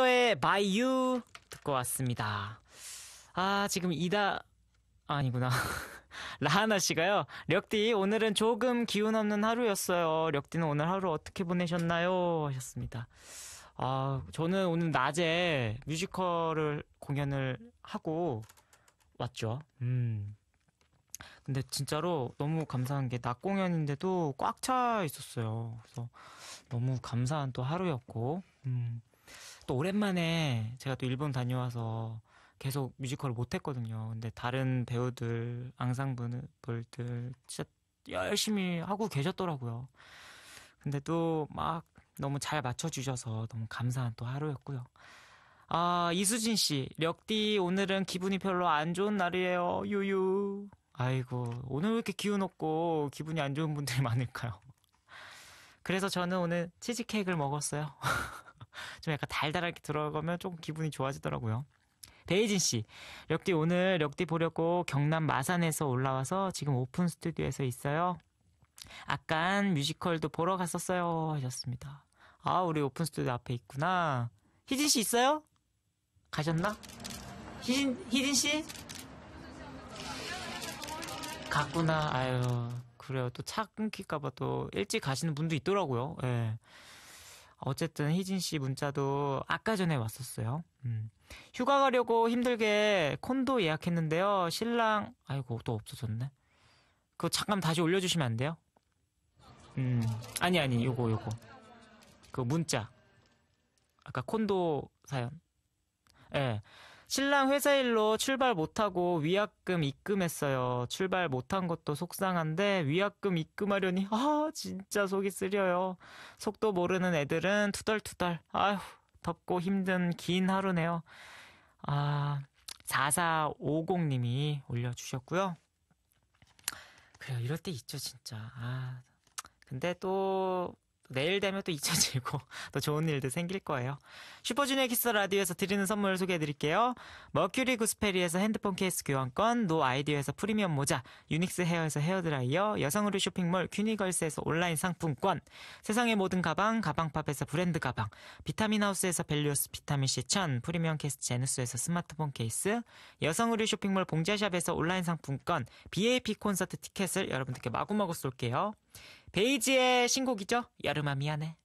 슈의 By You 듣고 왔습니다. 아, 지금 이다, 아니구나. 라하나 씨가요. 력디 오늘은 조금 기운 없는 하루였어요. 력디는 오늘 하루 어떻게 보내셨나요? 하셨습니다. 아, 저는 오늘 낮에 뮤지컬을 공연을 하고 왔죠. 음. 근데 진짜로 너무 감사한 게 낮 공연인데도 꽉 차 있었어요. 그래서 너무 감사한 또 하루였고. 음. 또 오랜만에 제가 또 일본 다녀와서 계속 뮤지컬을 못했거든요. 근데 다른 배우들, 앙상블들 진짜 열심히 하고 계셨더라고요. 근데 또 막 너무 잘 맞춰주셔서 너무 감사한 또 하루였고요. 아, 이수진 씨, 력디 오늘은 기분이 별로 안 좋은 날이에요. 유유. 아이고, 오늘 왜 이렇게 기운 없고 기분이 안 좋은 분들이 많을까요? 그래서 저는 오늘 치즈케이크를 먹었어요. 좀 약간 달달하게 들어가면 조금 기분이 좋아지더라고요. 베이진 씨, 력디 오늘 력디 보려고 경남 마산에서 올라와서 지금 오픈 스튜디오에서 있어요. 아깐 뮤지컬도 보러 갔었어요 하셨습니다. 아 우리 오픈 스튜디오 앞에 있구나. 희진 씨 있어요? 가셨나? 희진 희진 씨? 갔구나. 아유 그래요. 또 차 끊길까봐 또 일찍 가시는 분도 있더라고요. 예. 어쨌든 희진 씨 문자도 아까 전에 왔었어요. 음. 휴가 가려고 힘들게 콘도 예약했는데요. 신랑 아이고 또 없어졌네. 그거 잠깐 다시 올려주시면 안 돼요? 음 아니 아니 요거 요거 그 문자 아까 콘도 사연. 예. 네. 신랑 회사일로 출발 못하고 위약금 입금했어요. 출발 못한 것도 속상한데 위약금 입금하려니 아 진짜 속이 쓰려요. 속도 모르는 애들은 투덜투덜. 아휴 덥고 힘든 긴 하루네요. 아 4450님이 올려주셨고요. 그래요 이럴 때 있죠 진짜. 아 근데 또 내일 되면 또 잊혀지고 또 좋은 일도 생길 거예요. 슈퍼주니어 키스 라디오에서 드리는 선물 소개해 드릴게요. 머큐리 구스페리에서 핸드폰 케이스 교환권, 노 아이디어에서 프리미엄 모자, 유닉스 헤어에서 헤어드라이어, 여성 의류 쇼핑몰 큐니걸스에서 온라인 상품권, 세상의 모든 가방, 가방팝에서 브랜드 가방, 비타민 하우스에서 벨리오스 비타민 C 천, 프리미엄 캐스 제누스에서 스마트폰 케이스, 여성 의류 쇼핑몰 봉자샵에서 온라인 상품권, BAP 콘서트 티켓을 여러분들께 마구마구 쏠게요. 베이지의 신곡이죠? 여름아 미안해.